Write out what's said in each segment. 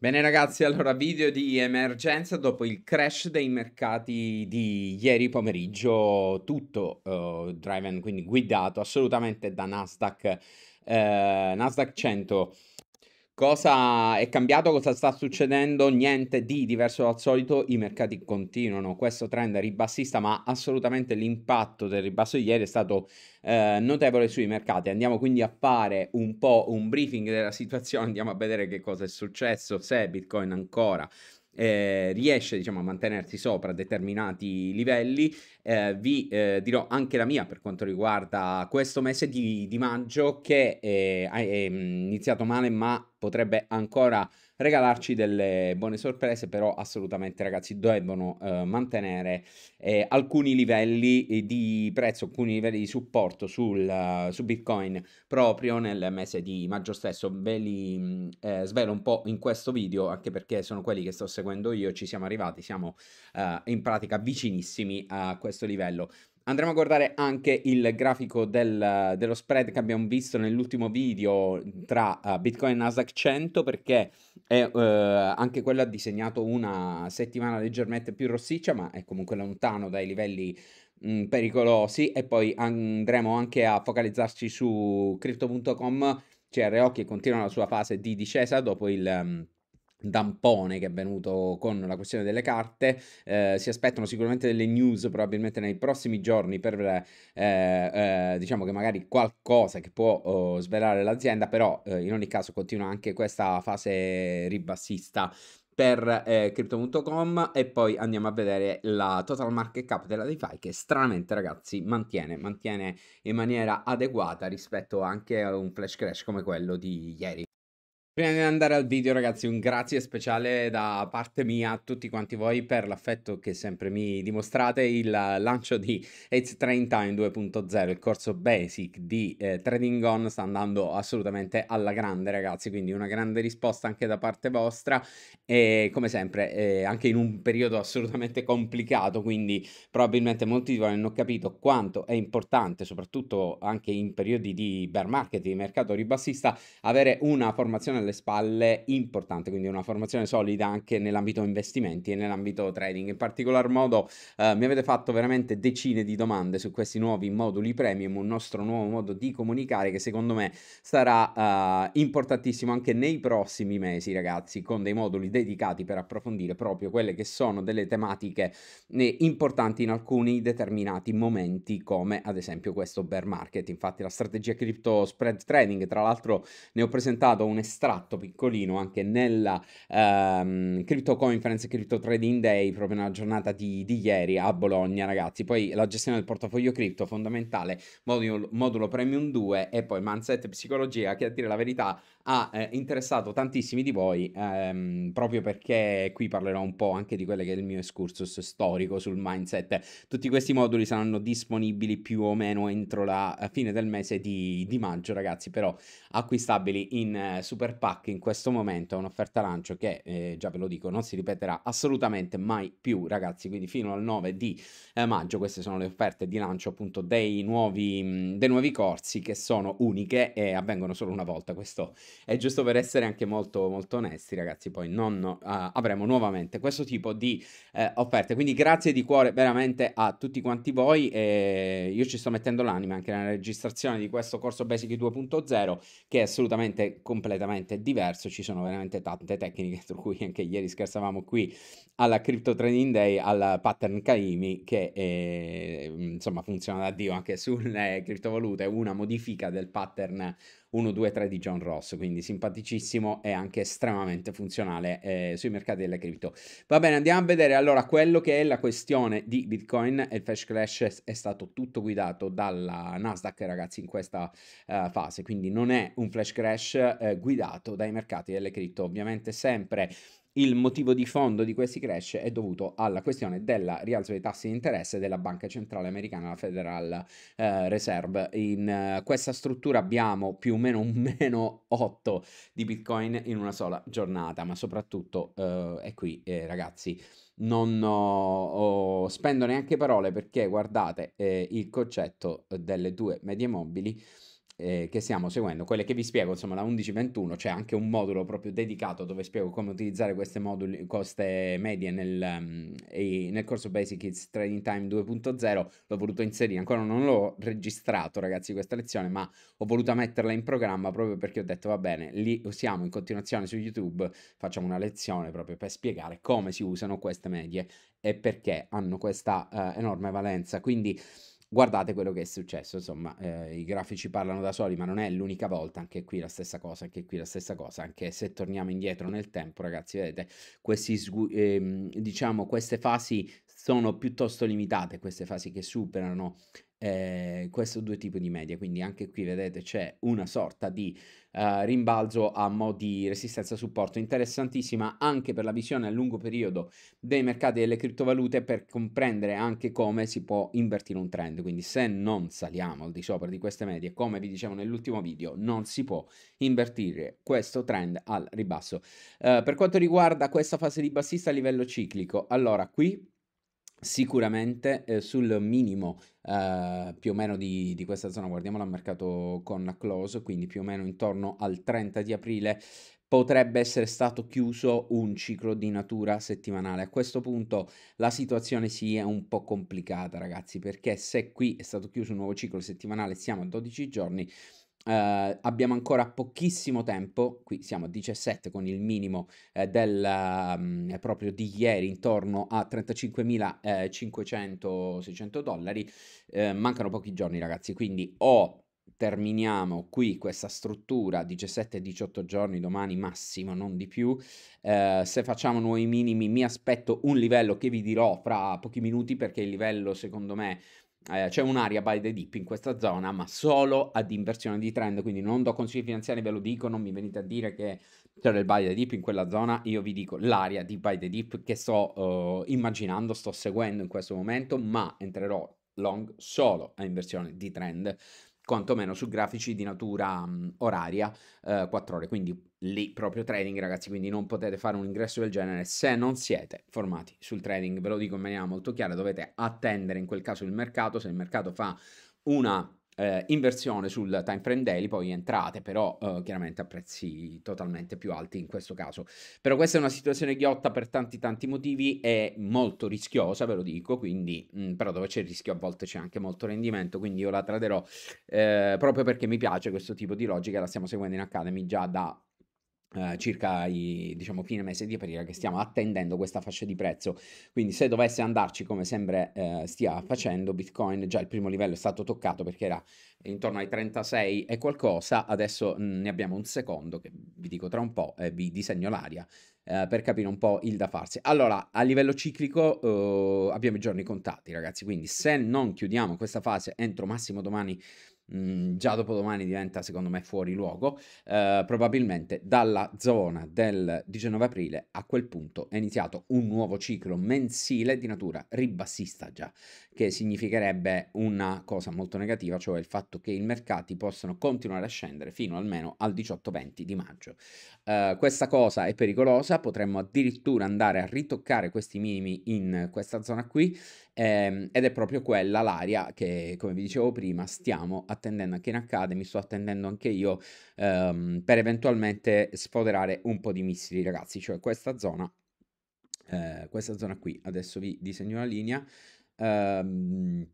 Bene ragazzi, allora video di emergenza dopo il crash dei mercati di ieri pomeriggio, tutto uh, driven, quindi guidato assolutamente da Nasdaq, eh, Nasdaq 100. Cosa è cambiato? Cosa sta succedendo? Niente di diverso dal solito, i mercati continuano questo trend ribassista, ma assolutamente l'impatto del ribasso di ieri è stato eh, notevole sui mercati. Andiamo quindi a fare un po' un briefing della situazione, andiamo a vedere che cosa è successo, se Bitcoin ancora eh, riesce diciamo, a mantenersi sopra determinati livelli. Eh, vi eh, dirò anche la mia per quanto riguarda questo mese di, di maggio che è, eh, è ehm, iniziato male ma potrebbe ancora regalarci delle buone sorprese, però assolutamente ragazzi devono eh, mantenere eh, alcuni livelli di prezzo, alcuni livelli di supporto sul, uh, su Bitcoin proprio nel mese di maggio stesso. Ve li mm, eh, svelo un po' in questo video, anche perché sono quelli che sto seguendo io, ci siamo arrivati, siamo uh, in pratica vicinissimi a questo livello. Andremo a guardare anche il grafico del, dello spread che abbiamo visto nell'ultimo video tra uh, Bitcoin e Nasdaq 100 perché e, eh, anche quella ha disegnato una settimana leggermente più rossiccia, ma è comunque lontano dai livelli mh, mm, pericolosi. E poi andremo anche a focalizzarci su crypto.com. CRO che continua la sua fase di discesa dopo il. Mh, mm, Dampone che è venuto con la questione delle carte. Eh, si aspettano sicuramente delle news probabilmente nei prossimi giorni per eh, eh, diciamo che magari qualcosa che può oh, svelare l'azienda, però eh, in ogni caso continua anche questa fase ribassista per eh, crypto.com e poi andiamo a vedere la total market cap della DeFi che stranamente ragazzi mantiene, mantiene in maniera adeguata rispetto anche a un flash crash come quello di ieri. Prima di andare al video, ragazzi, un grazie speciale da parte mia a tutti quanti voi per l'affetto che sempre mi dimostrate. Il lancio di It's Train Time 2.0, il corso basic di eh, Trading On, sta andando assolutamente alla grande, ragazzi. Quindi una grande risposta anche da parte vostra. E come sempre, eh, anche in un periodo assolutamente complicato, quindi probabilmente molti di voi hanno capito quanto è importante, soprattutto anche in periodi di bear market, di mercato ribassista, avere una formazione alle spalle importante, quindi una formazione solida anche nell'ambito investimenti e nell'ambito trading. In particolar modo eh, mi avete fatto veramente decine di domande su questi nuovi moduli premium, un nostro nuovo modo di comunicare che secondo me sarà eh, importantissimo anche nei prossimi mesi, ragazzi, con dei moduli dedicati per approfondire proprio quelle che sono delle tematiche eh, importanti in alcuni determinati momenti, come ad esempio questo bear market. Infatti la strategia crypto spread trading, tra l'altro ne ho presentato un estratto estratto piccolino anche nella ehm, Crypto Conference Crypto Trading Day proprio nella giornata di, di, ieri a Bologna ragazzi poi la gestione del portafoglio cripto fondamentale modulo, modulo premium 2 e poi mindset psicologia che a dire la verità ha eh, interessato tantissimi di voi, ehm, proprio perché qui parlerò un po' anche di quello che è il mio excursus storico sul mindset. Tutti questi moduli saranno disponibili più o meno entro la eh, fine del mese di, di maggio, ragazzi, però acquistabili in eh, super pack in questo momento, è un'offerta lancio che, eh, già ve lo dico, non si ripeterà assolutamente mai più, ragazzi, quindi fino al 9 di eh, maggio queste sono le offerte di lancio appunto dei nuovi, mh, mm, dei nuovi corsi che sono uniche e avvengono solo una volta, questo è giusto per essere anche molto, molto onesti, ragazzi. Poi non, uh, avremo nuovamente questo tipo di uh, offerte. Quindi grazie di cuore veramente a tutti quanti voi. E io ci sto mettendo l'anima anche nella registrazione di questo corso Basic 2.0, che è assolutamente completamente diverso. Ci sono veramente tante tecniche, tra cui anche ieri scherzavamo qui alla Crypto Trading Day, al pattern Kaimi, che eh, insomma funziona da Dio anche sulle criptovalute. Una modifica del pattern 1, 2, 3 di John Ross. Quindi quindi simpaticissimo e anche estremamente funzionale eh, sui mercati delle cripto. Va bene, andiamo a vedere allora quello che è la questione di Bitcoin e il Flash Crash è, stato tutto guidato dalla Nasdaq ragazzi in questa uh, fase, quindi non è un Flash Crash eh, guidato dai mercati delle cripto, ovviamente sempre il motivo di fondo di questi crash è dovuto alla questione del rialzo dei tassi di interesse della Banca Centrale Americana, la Federal eh, Reserve. In eh, questa struttura abbiamo più o meno un meno 8 di Bitcoin in una sola giornata, ma soprattutto eh, è qui, eh, ragazzi. Non oh, oh, spendo neanche parole perché guardate eh, il concetto delle due medie mobili eh, che stiamo seguendo, quelle che vi spiego, insomma la 1121, c'è anche un modulo proprio dedicato dove spiego come utilizzare queste, moduli, queste medie nel, um, nel corso Basic Kids Trading Time 2.0, l'ho voluto inserire, ancora non l'ho registrato ragazzi questa lezione, ma ho voluto metterla in programma proprio perché ho detto va bene, li usiamo in continuazione su YouTube, facciamo una lezione proprio per spiegare come si usano queste medie e perché hanno questa uh, enorme valenza, quindi guardate quello che è successo, insomma, eh, i grafici parlano da soli, ma non è l'unica volta, anche qui la stessa cosa, anche qui la stessa cosa, anche se torniamo indietro nel tempo, ragazzi, vedete, questi, ehm, diciamo, queste fasi sono piuttosto limitate, queste fasi che superano eh, questi due tipi di media, quindi anche qui, vedete, c'è una sorta di eh, rimbalzo a mo' di resistenza supporto, interessantissima anche per la visione a lungo periodo dei mercati delle criptovalute per comprendere anche come si può invertire un trend, quindi se non saliamo al di sopra di queste medie, come vi dicevo nell'ultimo video, non si può invertire questo trend al ribasso. Eh, per quanto riguarda questa fase di bassista a livello ciclico, allora qui Sicuramente eh, sul minimo eh, più o meno di, di questa zona, guardiamola al mercato con close, quindi più o meno intorno al 30 di aprile potrebbe essere stato chiuso un ciclo di natura settimanale. A questo punto la situazione si è un po' complicata, ragazzi, perché se qui è stato chiuso un nuovo ciclo settimanale, siamo a 12 giorni, eh, abbiamo ancora pochissimo tempo, qui siamo a 17 con il minimo eh, del, um, proprio di ieri intorno a 35.500-600 dollari, eh, mancano pochi giorni ragazzi, quindi o terminiamo qui questa struttura 17-18 giorni domani massimo, non di più, ehm, se facciamo nuovi minimi mi aspetto un livello che vi dirò fra pochi minuti perché il livello secondo me eh, c'è un'area by the dip in questa zona, ma solo ad inversione di trend, quindi non do consigli finanziari, ve lo dico, non mi venite a dire che c'è del buy the dip in quella zona, io vi dico l'area di buy the dip che sto uh, immaginando, sto seguendo in questo momento, ma entrerò long solo a inversione di trend quantomeno su grafici di natura um, oraria, uh, eh, 4 ore. Quindi lì proprio trading, ragazzi, quindi non potete fare un ingresso del genere se non siete formati sul trading. Ve lo dico in maniera molto chiara, dovete attendere in quel caso il mercato, se il mercato fa una eh, inversione sul time frame daily, poi entrate però eh, chiaramente a prezzi totalmente più alti in questo caso. Però questa è una situazione ghiotta per tanti tanti motivi, è molto rischiosa ve lo dico, quindi mh, mm, però dove c'è il rischio a volte c'è anche molto rendimento, quindi io la traderò eh, proprio perché mi piace questo tipo di logica, la stiamo seguendo in Academy già da eh, circa i, diciamo, fine mese di aprile che stiamo attendendo questa fascia di prezzo quindi se dovesse andarci come sempre uh, stia facendo bitcoin già il primo livello è stato toccato perché era intorno ai 36 e qualcosa adesso mm, ne abbiamo un secondo che vi dico tra un po' e vi disegno l'aria eh, per capire un po' il da farsi allora a livello ciclico abbiamo i giorni contati ragazzi quindi se non chiudiamo questa fase entro massimo domani Mm, già dopo domani diventa secondo me fuori luogo, eh, probabilmente dalla zona del 19 aprile a quel punto è iniziato un nuovo ciclo mensile di natura ribassista già, che significherebbe una cosa molto negativa, cioè il fatto che i mercati possano continuare a scendere fino almeno al 18-20 di maggio. Eh, questa cosa è pericolosa, potremmo addirittura andare a ritoccare questi minimi in questa zona qui ehm, ed è proprio quella l'area che, come vi dicevo prima, stiamo attendendo anche in Academy, sto attendendo anche io ehm, per eventualmente sfoderare un po' di missili, ragazzi, cioè questa zona, eh, questa zona qui, adesso vi disegno la linea, ehm,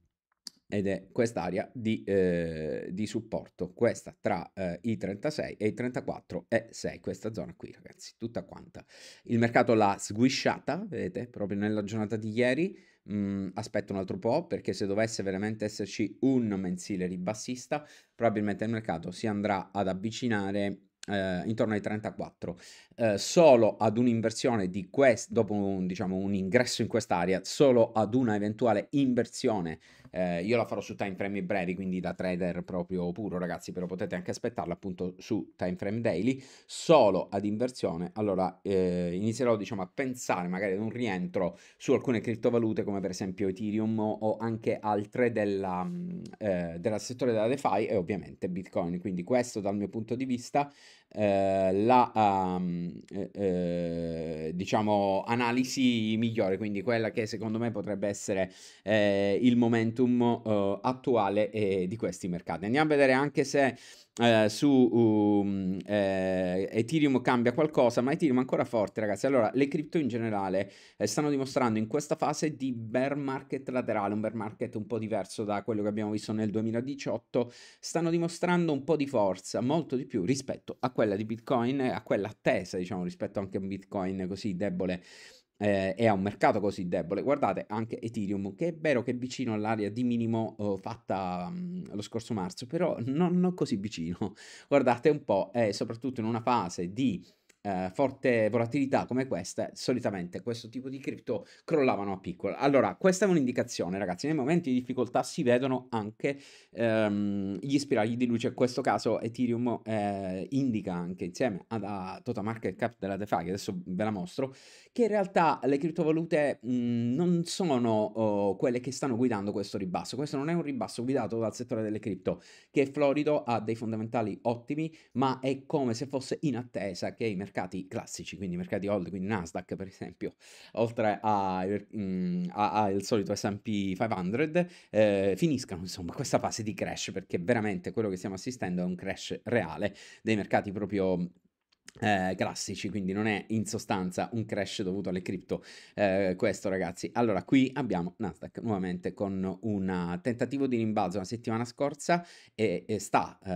ed è quest'area di, eh, di supporto, questa tra eh, i 36 e i 34 e 6, questa zona qui ragazzi, tutta quanta. Il mercato l'ha sguisciata, vedete, proprio nella giornata di ieri, Mm, aspetto un altro po' perché se dovesse veramente esserci un mensile ribassista probabilmente il mercato si andrà ad avvicinare eh, intorno ai 34 eh, solo ad un'inversione di questo dopo un, diciamo, un ingresso in quest'area solo ad una eventuale inversione eh, io la farò su time frame brevi, quindi da trader proprio puro, ragazzi, però potete anche aspettarla appunto su time frame daily, solo ad inversione. Allora eh, inizierò diciamo a pensare magari ad un rientro su alcune criptovalute come per esempio Ethereum o anche altre della, mm, eh, del settore della DeFi e ovviamente Bitcoin. Quindi questo dal mio punto di vista eh, la um, eh, diciamo analisi migliore, quindi quella che secondo me potrebbe essere eh, il momentum eh, attuale eh, di questi mercati. Andiamo a vedere anche se eh, su um, eh, Ethereum cambia qualcosa, ma Ethereum è ancora forte, ragazzi. Allora, le cripto in generale eh, stanno dimostrando in questa fase di bear market laterale, un bear market un po' diverso da quello che abbiamo visto nel 2018, stanno dimostrando un po' di forza, molto di più rispetto a quella di Bitcoin, eh, a quella attesa, diciamo, rispetto anche a un Bitcoin così debole eh, e a un mercato così debole, guardate anche Ethereum, che è vero che è vicino all'area di minimo eh, fatta mh, lo scorso marzo, però non, non così vicino. Guardate un po', è eh, soprattutto in una fase di eh, forte volatilità come queste, solitamente questo tipo di cripto crollavano a piccolo. Allora, questa è un'indicazione, ragazzi. Nei momenti di difficoltà si vedono anche ehm, gli spiragli di luce. In questo caso, Ethereum eh, indica anche insieme a, tutta Total Market Cap della DeFi, che adesso ve la mostro, che in realtà le criptovalute mh, mm, non sono oh, quelle che stanno guidando questo ribasso. Questo non è un ribasso guidato dal settore delle cripto, che è florido, ha dei fondamentali ottimi, ma è come se fosse in attesa che i mercati mercati classici, quindi mercati old, quindi Nasdaq per esempio, oltre al mm, solito S&P 500, eh, finiscano insomma questa fase di crash perché veramente quello che stiamo assistendo è un crash reale dei mercati proprio eh, classici, quindi non è in sostanza un crash dovuto alle cripto. Eh, questo, ragazzi. Allora, qui abbiamo Nasdaq nuovamente con un tentativo di rimbalzo la settimana scorsa e, e sta eh,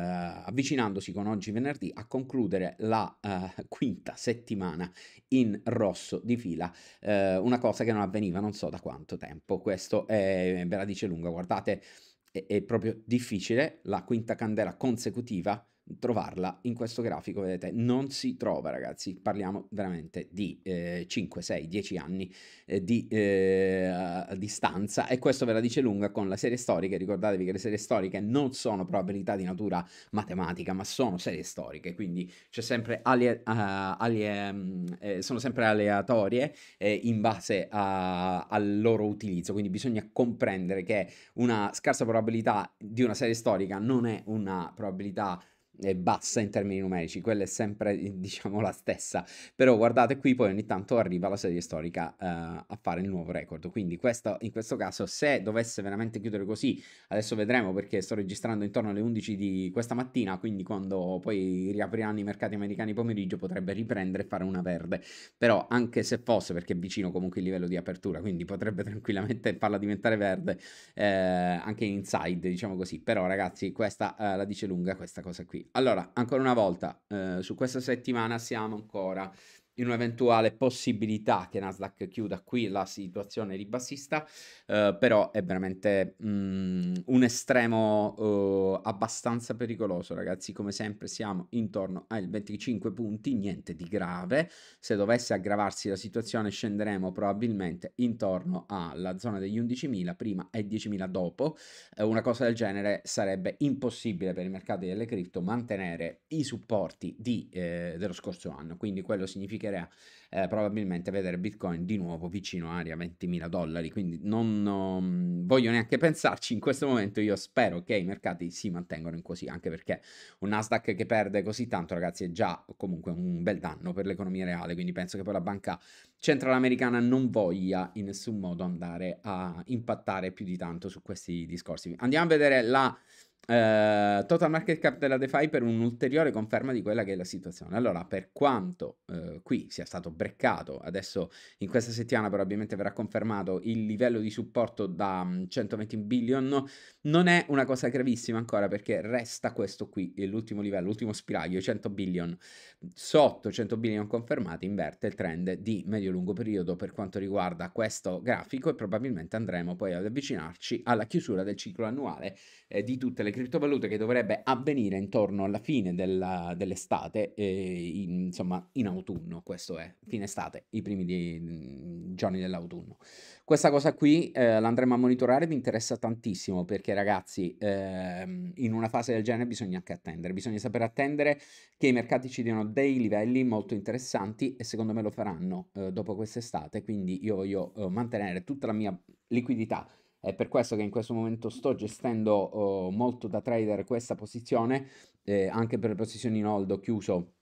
avvicinandosi con oggi venerdì a concludere la eh, quinta settimana in rosso di fila. Eh, una cosa che non avveniva non so da quanto tempo. Questo è, ve la dice lunga. Guardate, è, è proprio difficile. La quinta candela consecutiva trovarla in questo grafico, vedete, non si trova ragazzi, parliamo veramente di eh, 5, 6, 10 anni eh, di eh, distanza e questo ve la dice lunga con le serie storiche, ricordatevi che le serie storiche non sono probabilità di natura matematica, ma sono serie storiche, quindi c'è sempre alie, uh, alie, mm, eh, sono sempre aleatorie eh, in base a, al loro utilizzo, quindi bisogna comprendere che una scarsa probabilità di una serie storica non è una probabilità è bassa in termini numerici, quella è sempre eh, diciamo la stessa, però guardate qui poi ogni tanto arriva la serie storica eh, a fare il nuovo record, quindi questo, in questo caso se dovesse veramente chiudere così, adesso vedremo perché sto registrando intorno alle 11 di questa mattina, quindi quando poi riapriranno i mercati americani pomeriggio potrebbe riprendere e fare una verde, però anche se fosse perché è vicino comunque il livello di apertura, quindi potrebbe tranquillamente farla diventare verde eh, anche inside, diciamo così, però ragazzi questa eh, la dice lunga questa cosa qui. Allora, ancora una volta, eh, su questa settimana siamo ancora in un'eventuale possibilità che Nasdaq chiuda qui la situazione ribassista, eh, però è veramente mh, mm, un estremo eh, abbastanza pericoloso, ragazzi. Come sempre siamo intorno ai 25 punti, niente di grave. Se dovesse aggravarsi la situazione scenderemo probabilmente intorno alla zona degli 11.000 prima e 10.000 dopo. Eh, una cosa del genere sarebbe impossibile per i mercati delle cripto mantenere i supporti di, eh, dello scorso anno, quindi quello significa significherà eh, probabilmente vedere Bitcoin di nuovo vicino aria 20.000 dollari, quindi non, non mm, voglio neanche pensarci in questo momento, io spero che i mercati si mantengano in così, anche perché un Nasdaq che perde così tanto ragazzi è già comunque un bel danno per l'economia reale, quindi penso che poi la banca centrale americana non voglia in nessun modo andare a impattare più di tanto su questi discorsi. Andiamo a vedere la Uh, total market cap della DeFi per un'ulteriore conferma di quella che è la situazione. Allora, per quanto uh, qui sia stato breccato, adesso in questa settimana probabilmente verrà confermato il livello di supporto da 120 mm, billion, no, non è una cosa gravissima ancora perché resta questo qui, eh, l'ultimo livello, l'ultimo spiraglio, 100 billion. Sotto 100 billion confermati inverte il trend di medio-lungo periodo per quanto riguarda questo grafico e probabilmente andremo poi ad avvicinarci alla chiusura del ciclo annuale eh, di tutte le criptovalute che dovrebbe avvenire intorno alla fine della, dell'estate, eh, in, insomma in autunno, questo è, fine estate, i primi di, mm, giorni dell'autunno. Questa cosa qui eh, l'andremo a monitorare, mi interessa tantissimo perché ragazzi eh, in una fase del genere bisogna anche attendere, bisogna sapere attendere che i mercati ci diano dei livelli molto interessanti e secondo me lo faranno eh, dopo quest'estate, quindi io voglio eh, mantenere tutta la mia liquidità è per questo che in questo momento sto gestendo oh, molto da trader questa posizione, eh, anche per le posizioni in hold ho chiuso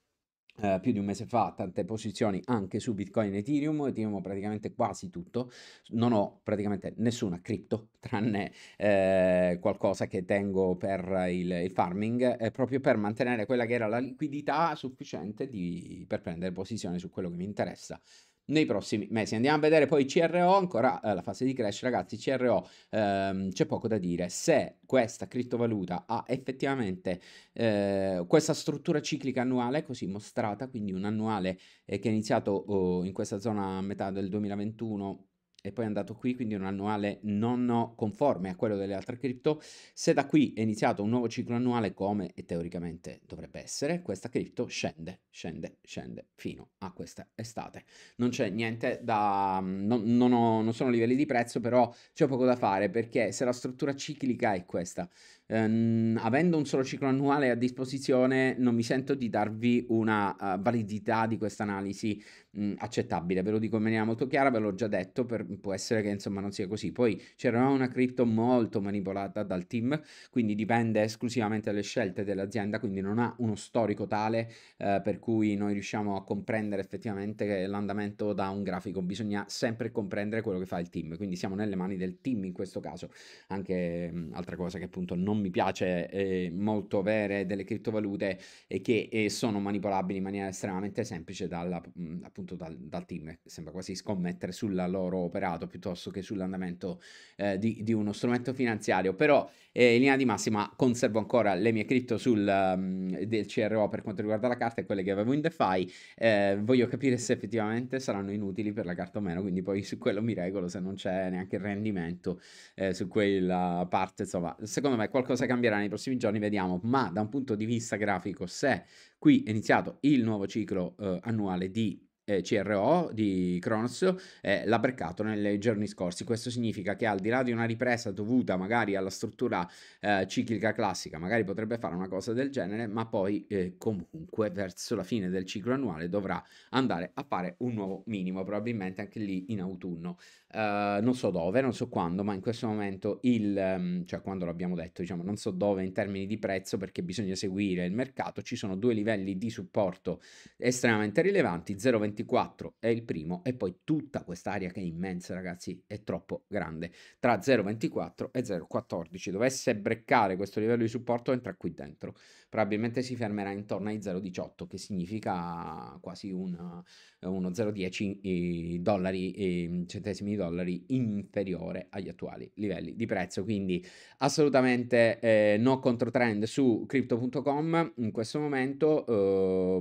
Uh, più di un mese fa tante posizioni anche su Bitcoin e Ethereum, Ethereum praticamente quasi tutto, non ho praticamente nessuna cripto tranne eh, qualcosa che tengo per il, il farming, eh, proprio per mantenere quella che era la liquidità sufficiente di, per prendere posizione su quello che mi interessa nei prossimi mesi. Andiamo a vedere poi CRO, ancora eh, la fase di crash, ragazzi, CRO ehm, c'è poco da dire. Se questa criptovaluta ha effettivamente eh, questa struttura ciclica annuale così mostrata, quindi un annuale eh, che è iniziato oh, in questa zona a metà del 2021 e poi è andato qui, quindi un annuale non conforme a quello delle altre cripto. Se da qui è iniziato un nuovo ciclo annuale, come teoricamente dovrebbe essere, questa cripto scende, scende, scende fino a questa estate. Non c'è niente da... non, non, ho, non sono livelli di prezzo, però c'è poco da fare perché se la struttura ciclica è questa, Um, avendo un solo ciclo annuale a disposizione non mi sento di darvi una uh, validità di questa analisi mh, accettabile, ve lo dico in maniera molto chiara, ve l'ho già detto, per, può essere che insomma non sia così. Poi c'era una cripto molto manipolata dal team, quindi dipende esclusivamente dalle scelte dell'azienda, quindi non ha uno storico tale eh, per cui noi riusciamo a comprendere effettivamente l'andamento da un grafico, bisogna sempre comprendere quello che fa il team, quindi siamo nelle mani del team in questo caso, anche mh, altra cosa che appunto non mi piace eh, molto avere delle criptovalute e che eh, sono manipolabili in maniera estremamente semplice dalla mh, appunto appunto dal, dal team, sembra quasi scommettere sul loro operato piuttosto che sull'andamento eh, di, di, uno strumento finanziario, però eh, in linea di massima conservo ancora le mie cripto sul, um, del CRO per quanto riguarda la carta e quelle che avevo in DeFi, eh, voglio capire se effettivamente saranno inutili per la carta o meno, quindi poi su quello mi regolo se non c'è neanche il rendimento eh, su quella parte, insomma, secondo me qualcosa cambierà nei prossimi giorni, vediamo, ma da un punto di vista grafico se qui è iniziato il nuovo ciclo eh, annuale di eh, CRO di Kronos eh, l'ha breccato nei giorni scorsi. Questo significa che al di là di una ripresa dovuta magari alla struttura eh, ciclica classica, magari potrebbe fare una cosa del genere, ma poi eh, comunque verso la fine del ciclo annuale dovrà andare a fare un nuovo minimo, probabilmente anche lì in autunno. Eh, non so dove, non so quando, ma in questo momento il, ehm, cioè quando l'abbiamo detto, diciamo, non so dove in termini di prezzo perché bisogna seguire il mercato, ci sono due livelli di supporto estremamente rilevanti, 0,25 0,24 è il primo e poi tutta quest'area che è immensa ragazzi è troppo grande tra 0,24 e 0,14 dovesse breccare questo livello di supporto entra qui dentro probabilmente si fermerà intorno ai 0,18 che significa quasi un, uno 0,10 dollari centesimi di dollari inferiore agli attuali livelli di prezzo quindi assolutamente eh, no controtrend su crypto.com in questo momento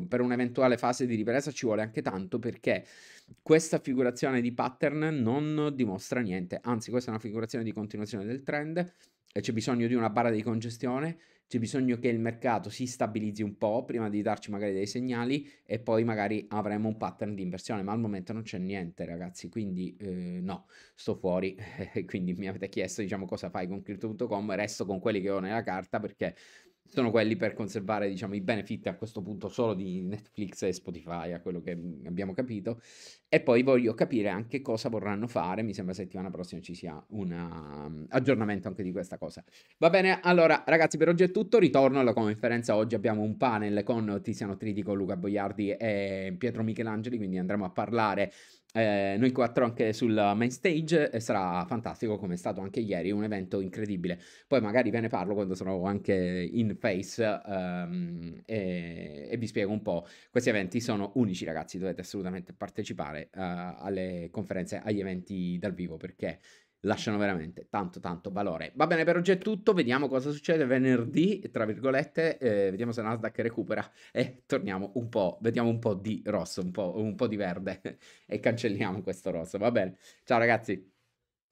eh, per un'eventuale fase di ripresa ci vuole anche tanto tanto perché questa figurazione di pattern non dimostra niente, anzi questa è una figurazione di continuazione del trend, e c'è bisogno di una barra di congestione, c'è bisogno che il mercato si stabilizzi un po' prima di darci magari dei segnali e poi magari avremo un pattern di inversione, ma al momento non c'è niente ragazzi, quindi eh, no, sto fuori, quindi mi avete chiesto diciamo cosa fai con crypto.com, resto con quelli che ho nella carta perché sono quelli per conservare diciamo, i benefit a questo punto solo di Netflix e Spotify, a quello che abbiamo capito. E poi voglio capire anche cosa vorranno fare, mi sembra settimana prossima ci sia un um, aggiornamento anche di questa cosa. Va bene, allora ragazzi per oggi è tutto, ritorno alla conferenza, oggi abbiamo un panel con Tiziano Tridico, Luca Boiardi e Pietro Michelangeli, quindi andremo a parlare eh, noi quattro anche sul main stage e sarà fantastico come è stato anche ieri, un evento incredibile. Poi magari ve ne parlo quando sarò anche in Face um, e, e, vi spiego un po'. Questi eventi sono unici ragazzi, dovete assolutamente partecipare uh, alle conferenze, agli eventi dal vivo perché lasciano veramente tanto tanto valore. Va bene, per oggi è tutto, vediamo cosa succede venerdì, tra virgolette, eh, vediamo se Nasdaq recupera e torniamo un po', vediamo un po' di rosso, un po', un po di verde e cancelliamo questo rosso, va bene. Ciao ragazzi!